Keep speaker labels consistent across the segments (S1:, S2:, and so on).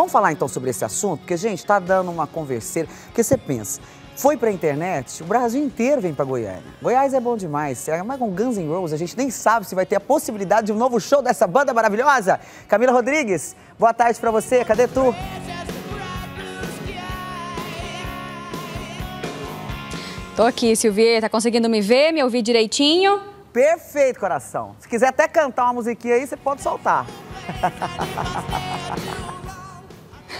S1: Vamos falar então sobre esse assunto? Porque, gente, está dando uma converseira. Porque você pensa, foi para a internet, o Brasil inteiro vem para Goiânia. Goiás é bom demais. É Mas com Guns N' Roses, a gente nem sabe se vai ter a possibilidade de um novo show dessa banda maravilhosa. Camila Rodrigues, boa tarde para você. Cadê
S2: tu? Tô aqui, Silvia. Tá conseguindo me ver, me ouvir direitinho? Perfeito, coração. Se quiser até cantar uma musiquinha aí, você pode soltar.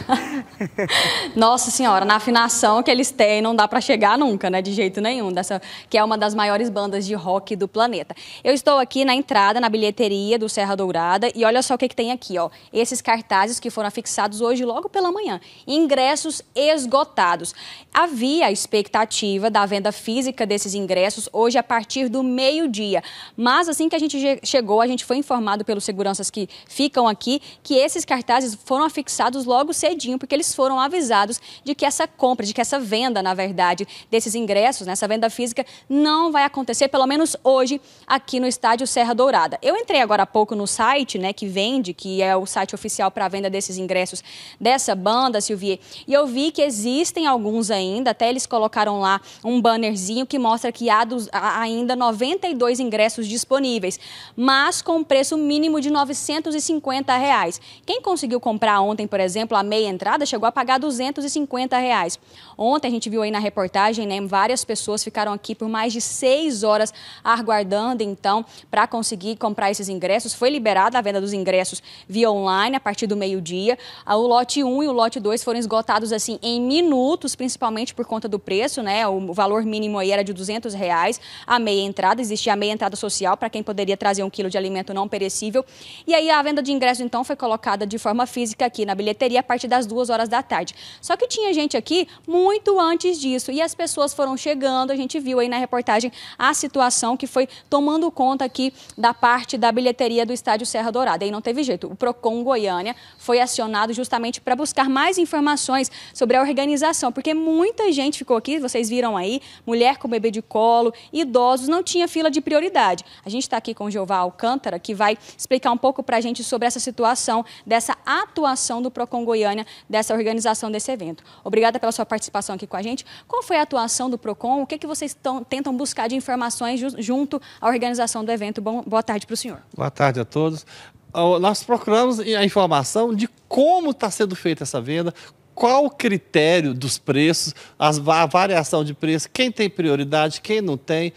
S2: Nossa senhora, na afinação que eles têm, não dá para chegar nunca, né? De jeito nenhum, dessa que é uma das maiores bandas de rock do planeta. Eu estou aqui na entrada, na bilheteria do Serra Dourada, e olha só o que, que tem aqui, ó. Esses cartazes que foram afixados hoje logo pela manhã. Ingressos esgotados. Havia a expectativa da venda física desses ingressos hoje a partir do meio-dia. Mas assim que a gente chegou, a gente foi informado pelos seguranças que ficam aqui que esses cartazes foram afixados logo cedo cedinho, porque eles foram avisados de que essa compra, de que essa venda, na verdade, desses ingressos, né, essa venda física, não vai acontecer, pelo menos hoje, aqui no estádio Serra Dourada. Eu entrei agora há pouco no site né, que vende, que é o site oficial para a venda desses ingressos dessa banda, Silvier, e eu vi que existem alguns ainda, até eles colocaram lá um bannerzinho que mostra que há, dos, ainda 92 ingressos disponíveis, mas com preço mínimo de R$ 950. Reais. Quem conseguiu comprar ontem, por exemplo, a meia entrada chegou a pagar 250 reais. Ontem a gente viu aí na reportagem, né, várias pessoas ficaram aqui por mais de seis horas aguardando, então, para conseguir comprar esses ingressos. Foi liberada a venda dos ingressos via online a partir do meio-dia. Ah, o lote 1 e o lote 2 foram esgotados, assim, em minutos, principalmente por conta do preço, né? O valor mínimo aí era de 200 reais a meia entrada. Existia a meia entrada social para quem poderia trazer um quilo de alimento não perecível. E aí a venda de ingressos, então, foi colocada de forma física aqui na bilheteria a partir partir das duas horas da tarde. Só que tinha gente aqui muito antes disso e as pessoas foram chegando. A gente viu aí na reportagem a situação que foi tomando conta aqui da parte da bilheteria do estádio Serra Dourada. E não teve jeito. O Procon Goiânia foi acionado justamente para buscar mais informações sobre a organização, porque muita gente ficou aqui, vocês viram aí, mulher com bebê de colo, idosos, não tinha fila de prioridade. A gente está aqui com o Jeová Alcântara, que vai explicar um pouco para a gente sobre essa situação dessa atuação do Procon Goiânia Goiânia dessa organização desse evento. Obrigada pela sua participação aqui com a gente. Qual foi a atuação do PROCON? O que, que vocês tão, tentam buscar de informações junto à organização do evento? Bom, boa tarde para o senhor.
S3: Boa tarde a todos. Ah, nós procuramos a informação de como está sendo feita essa venda, qual o critério dos preços, a variação de preço, quem tem prioridade, quem não tem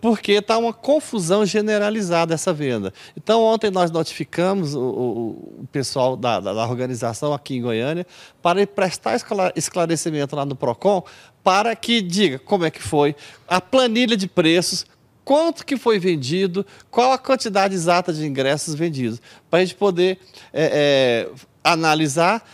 S3: porque está uma confusão generalizada essa venda. Então, ontem nós notificamos o, o, pessoal da, da, da, organização aqui em Goiânia para prestar esclarecimento lá no PROCON para que diga como é que foi a planilha de preços, quanto que foi vendido, qual a quantidade exata de ingressos vendidos, para a gente poder é, é, analisar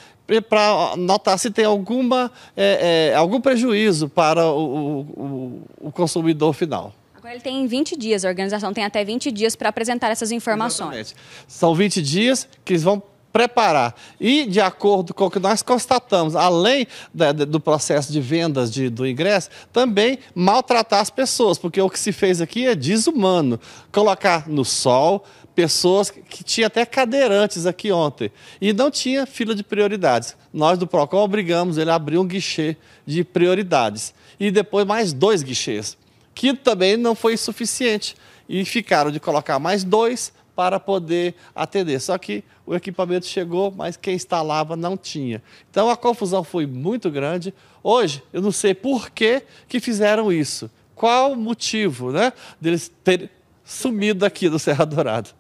S3: para notar se tem alguma, é, é, algum prejuízo para o, o, o consumidor final.
S2: Então, ele tem 20 dias, a organização tem até 20 dias para apresentar essas informações. Exatamente.
S3: São 20 dias que eles vão preparar. E, de acordo com o que nós constatamos, além da, do processo de vendas de, do ingresso, também maltratar as pessoas, porque o que se fez aqui é desumano. Colocar no sol pessoas que, que tinha até cadeirantes aqui ontem e não tinha fila de prioridades. Nós do Procon obrigamos ele a abrir um guichê de prioridades e depois mais dois guichês que também não foi suficiente. E ficaram de colocar mais dois para poder atender. Só que o equipamento chegou, mas quem instalava não tinha. Então a confusão foi muito grande. Hoje, eu não sei por que, que fizeram isso. Qual o motivo né, deles terem sumido aqui do Serra Dourada?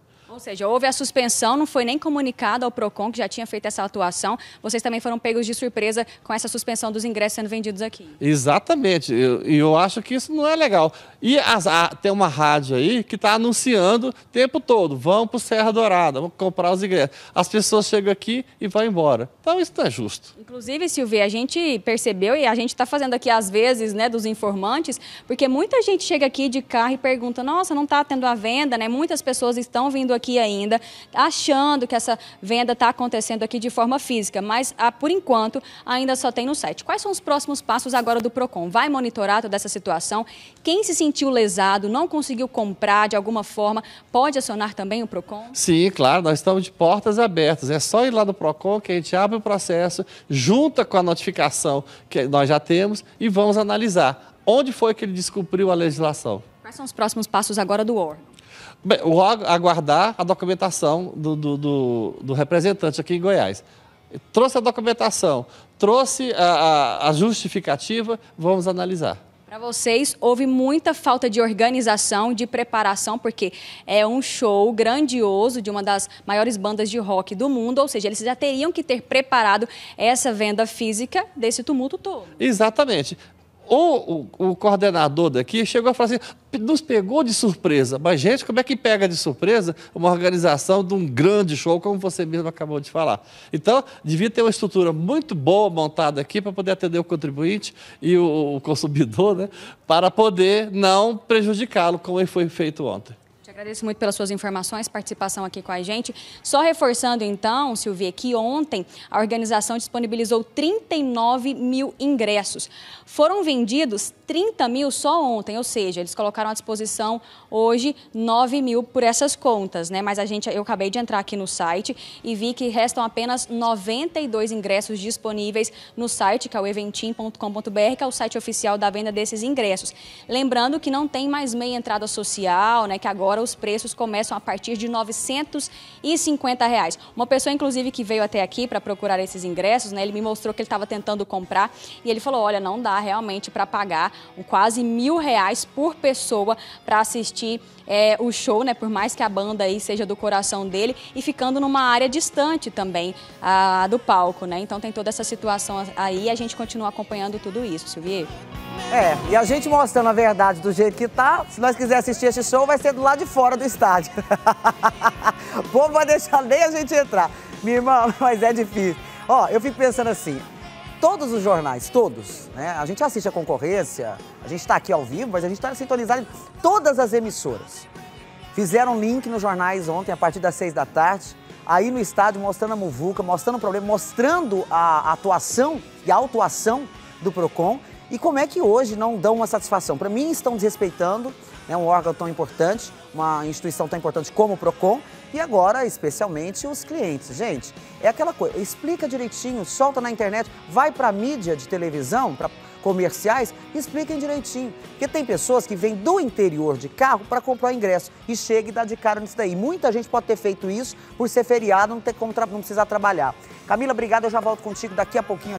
S2: Ou seja, houve a suspensão, não foi nem comunicado ao PROCON, que já tinha feito essa atuação. Vocês também foram pegos de surpresa com essa suspensão dos ingressos sendo vendidos aqui.
S3: Exatamente. E eu, eu, acho que isso não é legal. E as, a, tem uma rádio aí que está anunciando o tempo todo: vão para o Serra Dourada, vão comprar os ingressos. As pessoas chegam aqui e vão embora. Então isso não é justo.
S2: Inclusive, Silvia, a gente percebeu e a gente está fazendo aqui às vezes, né, dos informantes, porque muita gente chega aqui de carro e pergunta: nossa, não está tendo a venda, né? Muitas pessoas estão vindo aqui aqui ainda, achando que essa venda está acontecendo aqui de forma física, mas ah, por enquanto ainda só tem no site. Quais são os próximos passos agora do PROCON? Vai monitorar toda essa situação? Quem se sentiu lesado, não conseguiu comprar de alguma forma, pode acionar também o PROCON?
S3: Sim, claro, nós estamos de portas abertas. É só ir lá no PROCON que a gente abre o processo, junta com a notificação que nós já temos e vamos analisar onde foi que ele descobriu a legislação.
S2: Quais são os próximos passos agora do órgão?
S3: Bem, vou aguardar a documentação do, do, do, do representante aqui em Goiás trouxe a documentação, trouxe a, a, a justificativa, vamos analisar.
S2: Para vocês, houve muita falta de organização, de preparação, porque é um show grandioso de uma das maiores bandas de rock do mundo, ou seja, eles já teriam que ter preparado essa venda física desse tumulto todo.
S3: Exatamente. Ou o, o, coordenador daqui chegou a falar assim, nos pegou de surpresa. Mas, gente, como é que pega de surpresa uma organização de um grande show, como você mesmo acabou de falar? Então, devia ter uma estrutura muito boa montada aqui para poder atender o contribuinte e o, o consumidor, né? para poder não prejudicá-lo, como foi feito ontem.
S2: Agradeço muito pelas suas informações, participação aqui com a gente. Só reforçando então, Silvia, que ontem a organização disponibilizou 39 mil ingressos. Foram vendidos 30 mil só ontem, ou seja, eles colocaram à disposição hoje 9 mil por essas contas, né? Mas a gente, eu acabei de entrar aqui no site e vi que restam apenas 92 ingressos disponíveis no site, que é o eventim.com.br, que é o site oficial da venda desses ingressos. Lembrando que não tem mais meia entrada social, né? Que agora os os preços começam a partir de R$ 950. Reais. Uma pessoa, inclusive, que veio até aqui para procurar esses ingressos, né, ele me mostrou que ele estava tentando comprar e ele falou, olha, não dá realmente para pagar quase mil reais por pessoa para assistir é, o show, né? Por mais que a banda aí seja do coração dele e ficando numa área distante também a, do palco, né? Então tem toda essa situação aí e a gente continua acompanhando tudo isso, Silvio.
S1: É, e a gente mostrando a verdade do jeito que tá, se nós quiser assistir esse show, vai ser do lado de fora do estádio. o povo vai deixar nem a gente entrar. Minha irmã, mas é difícil. Ó, eu fico pensando assim, todos os jornais, todos, né? A gente assiste a concorrência, a gente está aqui ao vivo, mas a gente está sintonizado em todas as emissoras. Fizeram link nos jornais ontem, a partir das seis da tarde, aí no estádio, mostrando a muvuca, mostrando o problema, mostrando a atuação e a autuação do PROCON e como é que hoje não dão uma satisfação? Para mim, estão desrespeitando né, um órgão tão importante, uma instituição tão importante como o PROCON, e agora, especialmente, os clientes. Gente, é aquela coisa, explica direitinho, solta na internet, vai para a mídia de televisão, para comerciais, expliquem direitinho. Porque tem pessoas que vêm do interior de carro para comprar ingresso e chega e dá de cara nisso daí. Muita gente pode ter feito isso por ser feriado, não, ter como não precisar trabalhar. Camila, obrigada, eu já volto contigo daqui a pouquinho.